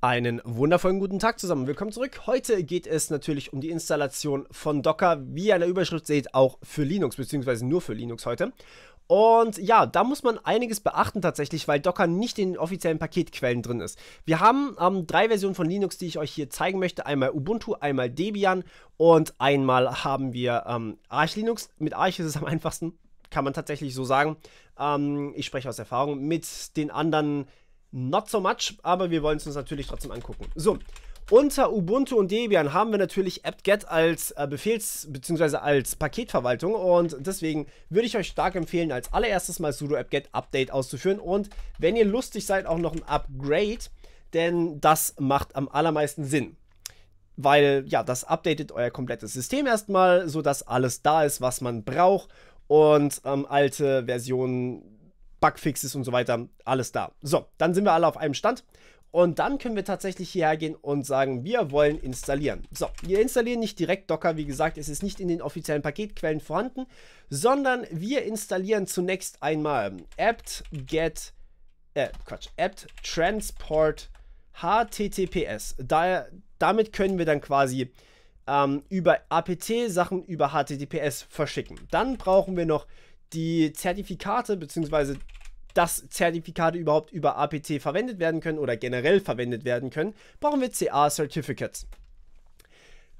Einen wundervollen guten Tag zusammen. Willkommen zurück. Heute geht es natürlich um die Installation von Docker, wie ihr in der Überschrift seht, auch für Linux, beziehungsweise nur für Linux heute. Und ja, da muss man einiges beachten tatsächlich, weil Docker nicht in den offiziellen Paketquellen drin ist. Wir haben ähm, drei Versionen von Linux, die ich euch hier zeigen möchte. Einmal Ubuntu, einmal Debian und einmal haben wir ähm, Arch Linux. Mit Arch ist es am einfachsten, kann man tatsächlich so sagen. Ähm, ich spreche aus Erfahrung. Mit den anderen Not so much, aber wir wollen es uns natürlich trotzdem angucken. So, unter Ubuntu und Debian haben wir natürlich apt-get als äh, Befehls- bzw. als Paketverwaltung und deswegen würde ich euch stark empfehlen, als allererstes mal sudo apt-get Update auszuführen und wenn ihr lustig seid, auch noch ein Upgrade, denn das macht am allermeisten Sinn. Weil, ja, das updatet euer komplettes System erstmal, sodass alles da ist, was man braucht und ähm, alte Versionen Bugfixes und so weiter, alles da. So, dann sind wir alle auf einem Stand und dann können wir tatsächlich hierher gehen und sagen, wir wollen installieren. So, wir installieren nicht direkt Docker, wie gesagt, es ist nicht in den offiziellen Paketquellen vorhanden, sondern wir installieren zunächst einmal apt get, äh, Quatsch, apt transport https. Da, damit können wir dann quasi ähm, über apt Sachen über https verschicken. Dann brauchen wir noch die Zertifikate bzw. dass Zertifikate überhaupt über APT verwendet werden können oder generell verwendet werden können, brauchen wir CA Certificates.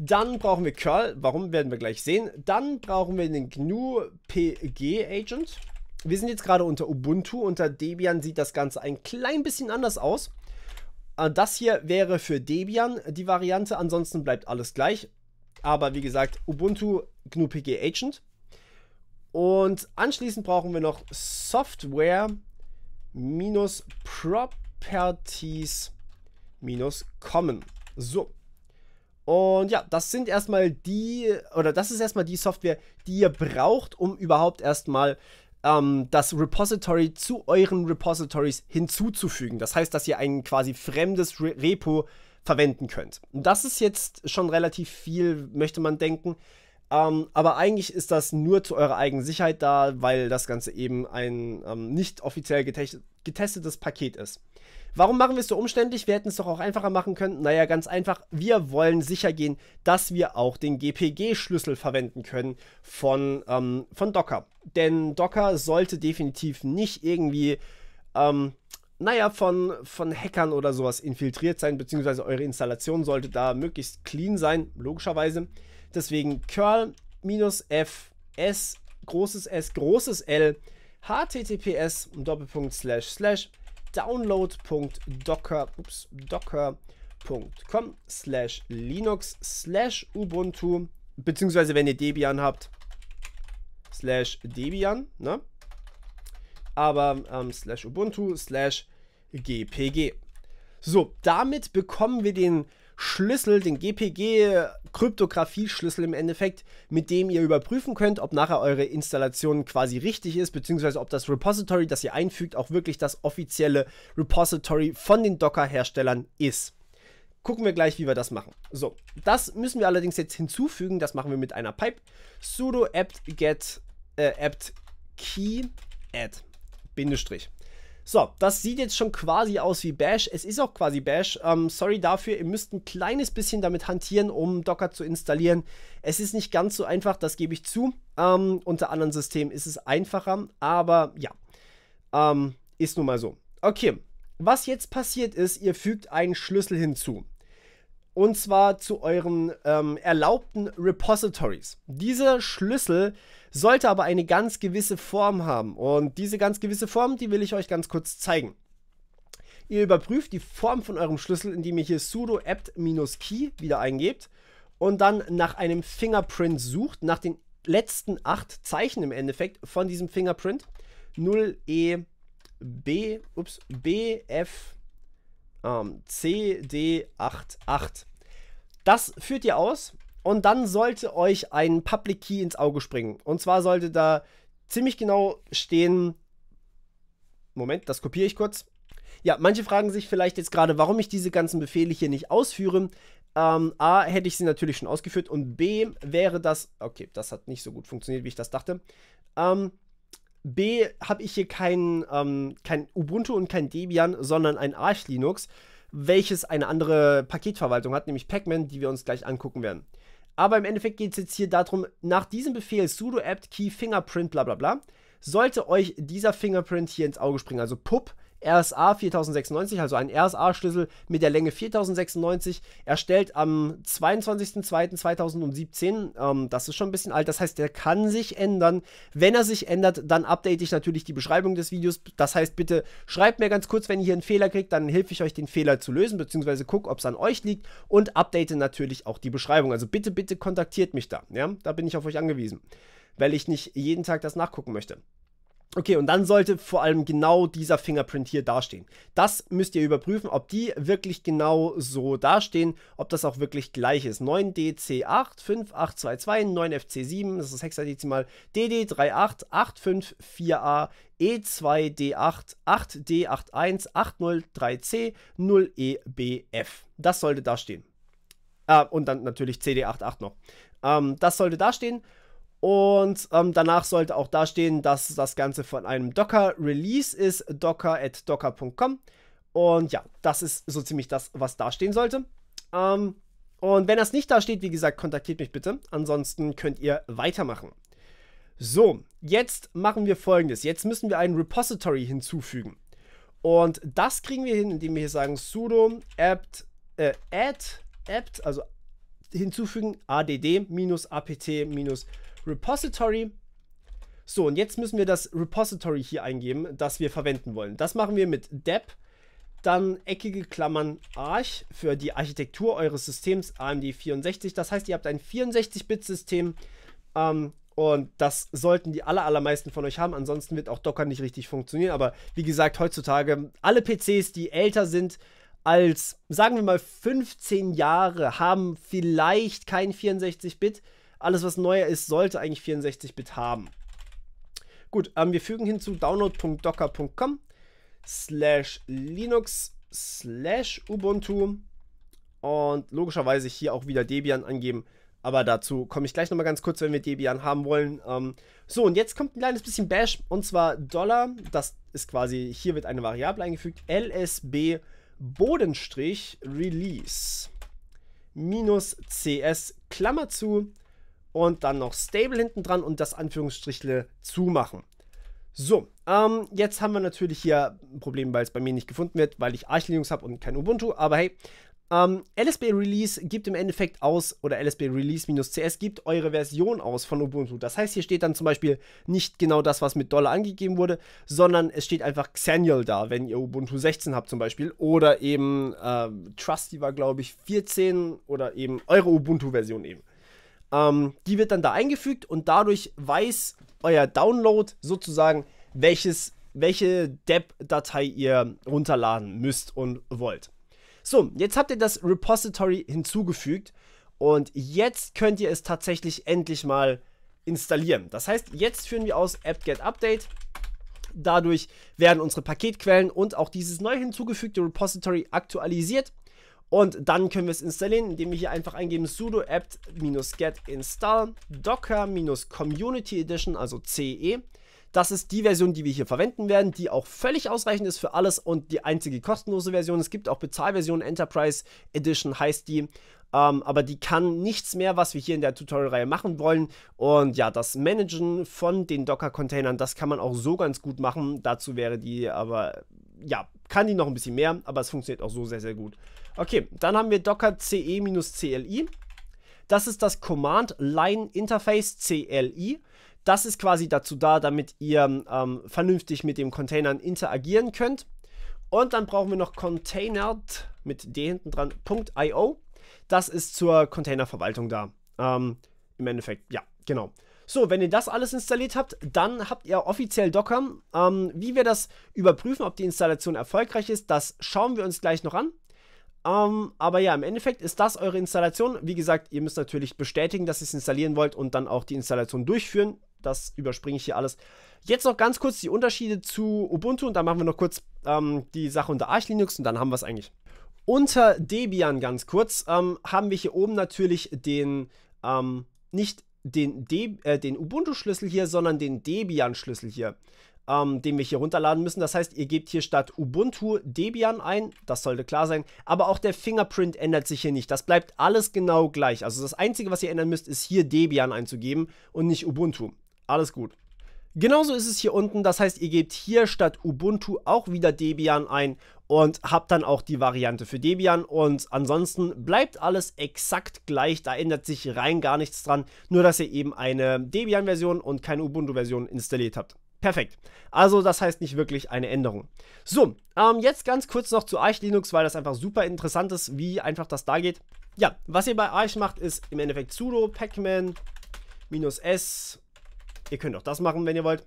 Dann brauchen wir Curl, warum werden wir gleich sehen. Dann brauchen wir den GNU PG Agent. Wir sind jetzt gerade unter Ubuntu, unter Debian sieht das Ganze ein klein bisschen anders aus. Äh, das hier wäre für Debian die Variante, ansonsten bleibt alles gleich. Aber wie gesagt, Ubuntu GNU PG Agent. Und anschließend brauchen wir noch Software minus Properties minus Common. So. Und ja, das sind erstmal die, oder das ist erstmal die Software, die ihr braucht, um überhaupt erstmal ähm, das Repository zu euren Repositories hinzuzufügen. Das heißt, dass ihr ein quasi fremdes Re Repo verwenden könnt. Und das ist jetzt schon relativ viel, möchte man denken. Ähm, aber eigentlich ist das nur zu eurer eigenen Sicherheit da, weil das Ganze eben ein ähm, nicht offiziell getest getestetes Paket ist. Warum machen wir es so umständlich? Wir hätten es doch auch einfacher machen können. Naja, ganz einfach. Wir wollen sicher gehen, dass wir auch den GPG-Schlüssel verwenden können von, ähm, von Docker. Denn Docker sollte definitiv nicht irgendwie ähm, naja, von, von Hackern oder sowas infiltriert sein, beziehungsweise eure Installation sollte da möglichst clean sein, logischerweise. Deswegen curl fs großes s großes l https doppelpunkt slash slash download.docker ups, docker.com slash linux slash ubuntu beziehungsweise wenn ihr Debian habt slash Debian, ne? aber ähm, slash Ubuntu slash GPG. So, damit bekommen wir den Schlüssel, den GPG-Kryptographie-Schlüssel im Endeffekt, mit dem ihr überprüfen könnt, ob nachher eure Installation quasi richtig ist, beziehungsweise ob das Repository, das ihr einfügt, auch wirklich das offizielle Repository von den Docker-Herstellern ist. Gucken wir gleich, wie wir das machen. So, das müssen wir allerdings jetzt hinzufügen. Das machen wir mit einer Pipe. sudo apt get äh, apt key add. Bindestrich. So, das sieht jetzt schon quasi aus wie Bash. Es ist auch quasi Bash. Ähm, sorry dafür, ihr müsst ein kleines bisschen damit hantieren, um Docker zu installieren. Es ist nicht ganz so einfach, das gebe ich zu. Ähm, unter anderen Systemen ist es einfacher, aber ja, ähm, ist nun mal so. Okay, was jetzt passiert ist, ihr fügt einen Schlüssel hinzu. Und zwar zu euren ähm, erlaubten Repositories. Dieser Schlüssel äh, sollte aber eine ganz gewisse Form haben. Und diese ganz gewisse Form, die will ich euch ganz kurz zeigen. Ihr überprüft die Form von eurem Schlüssel, indem ihr hier sudo apt-key wieder eingebt und dann nach einem Fingerprint sucht, nach den letzten acht Zeichen im Endeffekt von diesem Fingerprint. 0E, B, ups, B, F, ähm, C, D, 8, 8. Das führt ihr aus und dann sollte euch ein Public Key ins Auge springen. Und zwar sollte da ziemlich genau stehen, Moment, das kopiere ich kurz. Ja, manche fragen sich vielleicht jetzt gerade, warum ich diese ganzen Befehle hier nicht ausführe. Ähm, A, hätte ich sie natürlich schon ausgeführt und B, wäre das, okay, das hat nicht so gut funktioniert, wie ich das dachte. Ähm, B, habe ich hier kein, ähm, kein Ubuntu und kein Debian, sondern ein Arch Linux, welches eine andere Paketverwaltung hat, nämlich Pacman, die wir uns gleich angucken werden. Aber im Endeffekt geht es jetzt hier darum, nach diesem Befehl sudo apt key fingerprint bla bla bla, sollte euch dieser Fingerprint hier ins Auge springen, also pup RSA 4096, also ein RSA-Schlüssel mit der Länge 4096, erstellt am 22.02.2017. Ähm, das ist schon ein bisschen alt, das heißt, der kann sich ändern. Wenn er sich ändert, dann update ich natürlich die Beschreibung des Videos. Das heißt, bitte schreibt mir ganz kurz, wenn ihr hier einen Fehler kriegt, dann helfe ich euch, den Fehler zu lösen, beziehungsweise guck, ob es an euch liegt und update natürlich auch die Beschreibung. Also bitte, bitte kontaktiert mich da. Ja? Da bin ich auf euch angewiesen, weil ich nicht jeden Tag das nachgucken möchte. Okay, und dann sollte vor allem genau dieser Fingerprint hier dastehen. Das müsst ihr überprüfen, ob die wirklich genau so dastehen, ob das auch wirklich gleich ist. 9DC8, 9FC7, das ist hexadezimal, DD38, 854A, E2D8, 8D81, 803C, 0EBF. Das sollte dastehen. Äh, und dann natürlich CD88 noch. Ähm, das sollte dastehen. stehen und ähm, danach sollte auch da stehen, dass das Ganze von einem Docker-Release ist, docker.com. Und ja, das ist so ziemlich das, was da stehen sollte. Ähm, und wenn das nicht da steht, wie gesagt, kontaktiert mich bitte. Ansonsten könnt ihr weitermachen. So, jetzt machen wir folgendes. Jetzt müssen wir ein Repository hinzufügen. Und das kriegen wir hin, indem wir hier sagen sudo apt, äh, add, apt, also hinzufügen add apt apt Repository. So, und jetzt müssen wir das Repository hier eingeben, das wir verwenden wollen. Das machen wir mit dep, dann eckige Klammern Arch für die Architektur eures Systems AMD64. Das heißt, ihr habt ein 64-Bit-System ähm, und das sollten die aller, allermeisten von euch haben. Ansonsten wird auch Docker nicht richtig funktionieren. Aber wie gesagt, heutzutage alle PCs, die älter sind, als, sagen wir mal, 15 Jahre haben vielleicht kein 64-Bit. Alles, was neuer ist, sollte eigentlich 64-Bit haben. Gut, ähm, wir fügen hinzu download.docker.com slash linux slash ubuntu und logischerweise hier auch wieder Debian angeben. Aber dazu komme ich gleich nochmal ganz kurz, wenn wir Debian haben wollen. Ähm, so, und jetzt kommt ein kleines bisschen Bash und zwar Dollar. Das ist quasi, hier wird eine Variable eingefügt. LSB Bodenstrich Release minus CS Klammer zu und dann noch Stable hinten dran und das Anführungsstrichle zumachen. So, ähm, jetzt haben wir natürlich hier ein Problem, weil es bei mir nicht gefunden wird, weil ich Arch Linux habe und kein Ubuntu, aber hey, ähm, LSB Release gibt im Endeffekt aus, oder LSB Release-CS gibt eure Version aus von Ubuntu. Das heißt, hier steht dann zum Beispiel nicht genau das, was mit Dollar angegeben wurde, sondern es steht einfach Xenial da, wenn ihr Ubuntu 16 habt zum Beispiel. Oder eben äh, Trusty war, glaube ich, 14 oder eben eure Ubuntu-Version eben. Ähm, die wird dann da eingefügt und dadurch weiß euer Download sozusagen, welches, welche Deb-Datei ihr runterladen müsst und wollt. So, jetzt habt ihr das Repository hinzugefügt und jetzt könnt ihr es tatsächlich endlich mal installieren. Das heißt, jetzt führen wir aus apt-get-update. Dadurch werden unsere Paketquellen und auch dieses neu hinzugefügte Repository aktualisiert. Und dann können wir es installieren, indem wir hier einfach eingeben sudo apt-get install docker-community edition, also CE. Das ist die Version, die wir hier verwenden werden, die auch völlig ausreichend ist für alles und die einzige kostenlose Version. Es gibt auch Bezahlversionen, Enterprise Edition heißt die. Ähm, aber die kann nichts mehr, was wir hier in der Tutorial-Reihe machen wollen. Und ja, das Managen von den Docker-Containern, das kann man auch so ganz gut machen. Dazu wäre die aber, ja, kann die noch ein bisschen mehr, aber es funktioniert auch so sehr, sehr gut. Okay, dann haben wir docker ce-cli. Das ist das Command Line Interface CLI. Das ist quasi dazu da, damit ihr ähm, vernünftig mit den Containern interagieren könnt. Und dann brauchen wir noch Container mit d hinten dran .io. Das ist zur Containerverwaltung da. Ähm, Im Endeffekt, ja, genau. So, wenn ihr das alles installiert habt, dann habt ihr offiziell Docker. Ähm, wie wir das überprüfen, ob die Installation erfolgreich ist, das schauen wir uns gleich noch an. Um, ähm, aber ja, im Endeffekt ist das eure Installation. Wie gesagt, ihr müsst natürlich bestätigen, dass ihr es installieren wollt und dann auch die Installation durchführen. Das überspringe ich hier alles. Jetzt noch ganz kurz die Unterschiede zu Ubuntu und dann machen wir noch kurz ähm, die Sache unter Arch Linux und dann haben wir es eigentlich. Unter Debian ganz kurz ähm, haben wir hier oben natürlich den ähm, nicht den, De äh, den Ubuntu-Schlüssel hier, sondern den Debian-Schlüssel hier, ähm, den wir hier runterladen müssen. Das heißt, ihr gebt hier statt Ubuntu Debian ein, das sollte klar sein, aber auch der Fingerprint ändert sich hier nicht. Das bleibt alles genau gleich. Also das Einzige, was ihr ändern müsst, ist hier Debian einzugeben und nicht Ubuntu. Alles gut. Genauso ist es hier unten, das heißt, ihr gebt hier statt Ubuntu auch wieder Debian ein und habe dann auch die Variante für Debian und ansonsten bleibt alles exakt gleich, da ändert sich rein gar nichts dran, nur dass ihr eben eine Debian-Version und keine Ubuntu-Version installiert habt. Perfekt. Also das heißt nicht wirklich eine Änderung. So, ähm, jetzt ganz kurz noch zu Arch Linux, weil das einfach super interessant ist, wie einfach das da geht. Ja, was ihr bei Arch macht, ist im Endeffekt sudo pacman-s. Ihr könnt auch das machen, wenn ihr wollt.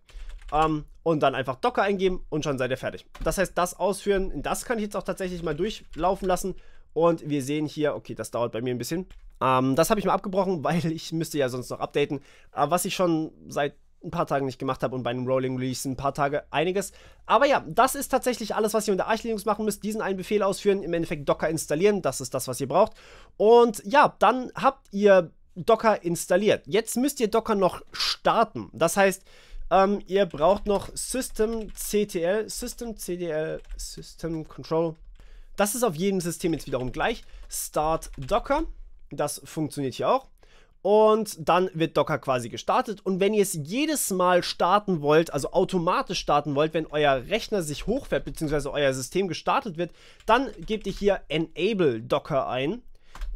Ähm, und dann einfach Docker eingeben und schon seid ihr fertig. Das heißt, das ausführen, das kann ich jetzt auch tatsächlich mal durchlaufen lassen. Und wir sehen hier, okay, das dauert bei mir ein bisschen. Ähm, das habe ich mal abgebrochen, weil ich müsste ja sonst noch updaten. Äh, was ich schon seit ein paar Tagen nicht gemacht habe und bei einem Rolling Release ein paar Tage einiges. Aber ja, das ist tatsächlich alles, was ihr unter Arch Linux machen müsst. Diesen einen Befehl ausführen, im Endeffekt Docker installieren, das ist das, was ihr braucht. Und ja, dann habt ihr Docker installiert. Jetzt müsst ihr Docker noch starten. Das heißt, ähm, ihr braucht noch System CTL, System CDL, System Control. Das ist auf jedem System jetzt wiederum gleich. Start Docker. Das funktioniert hier auch. Und dann wird Docker quasi gestartet. Und wenn ihr es jedes Mal starten wollt, also automatisch starten wollt, wenn euer Rechner sich hochfährt, beziehungsweise euer System gestartet wird, dann gebt ihr hier Enable Docker ein.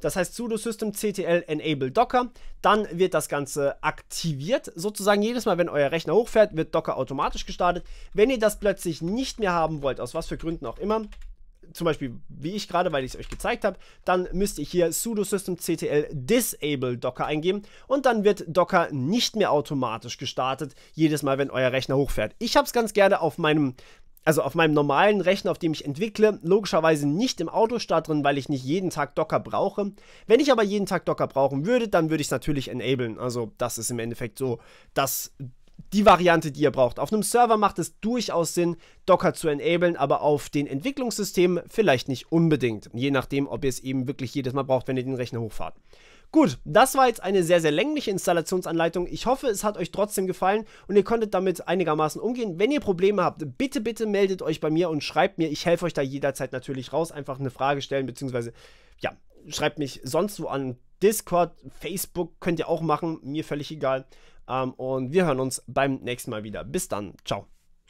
Das heißt sudo systemctl enable docker. Dann wird das Ganze aktiviert. Sozusagen jedes Mal, wenn euer Rechner hochfährt, wird Docker automatisch gestartet. Wenn ihr das plötzlich nicht mehr haben wollt, aus was für Gründen auch immer, zum Beispiel wie ich gerade, weil ich es euch gezeigt habe, dann müsst ihr hier sudo systemctl disable Docker eingeben und dann wird Docker nicht mehr automatisch gestartet, jedes Mal, wenn euer Rechner hochfährt. Ich habe es ganz gerne auf meinem also auf meinem normalen Rechner, auf dem ich entwickle, logischerweise nicht im Autostart drin, weil ich nicht jeden Tag Docker brauche. Wenn ich aber jeden Tag Docker brauchen würde, dann würde ich es natürlich enablen. Also das ist im Endeffekt so das die Variante, die ihr braucht. Auf einem Server macht es durchaus Sinn, Docker zu enablen, aber auf den Entwicklungssystemen vielleicht nicht unbedingt. Je nachdem, ob ihr es eben wirklich jedes Mal braucht, wenn ihr den Rechner hochfahrt. Gut, das war jetzt eine sehr, sehr längliche Installationsanleitung. Ich hoffe, es hat euch trotzdem gefallen und ihr konntet damit einigermaßen umgehen. Wenn ihr Probleme habt, bitte, bitte meldet euch bei mir und schreibt mir. Ich helfe euch da jederzeit natürlich raus. Einfach eine Frage stellen, beziehungsweise, ja, schreibt mich sonst wo an. Discord, Facebook könnt ihr auch machen, mir völlig egal. Ähm, und wir hören uns beim nächsten Mal wieder. Bis dann. Ciao.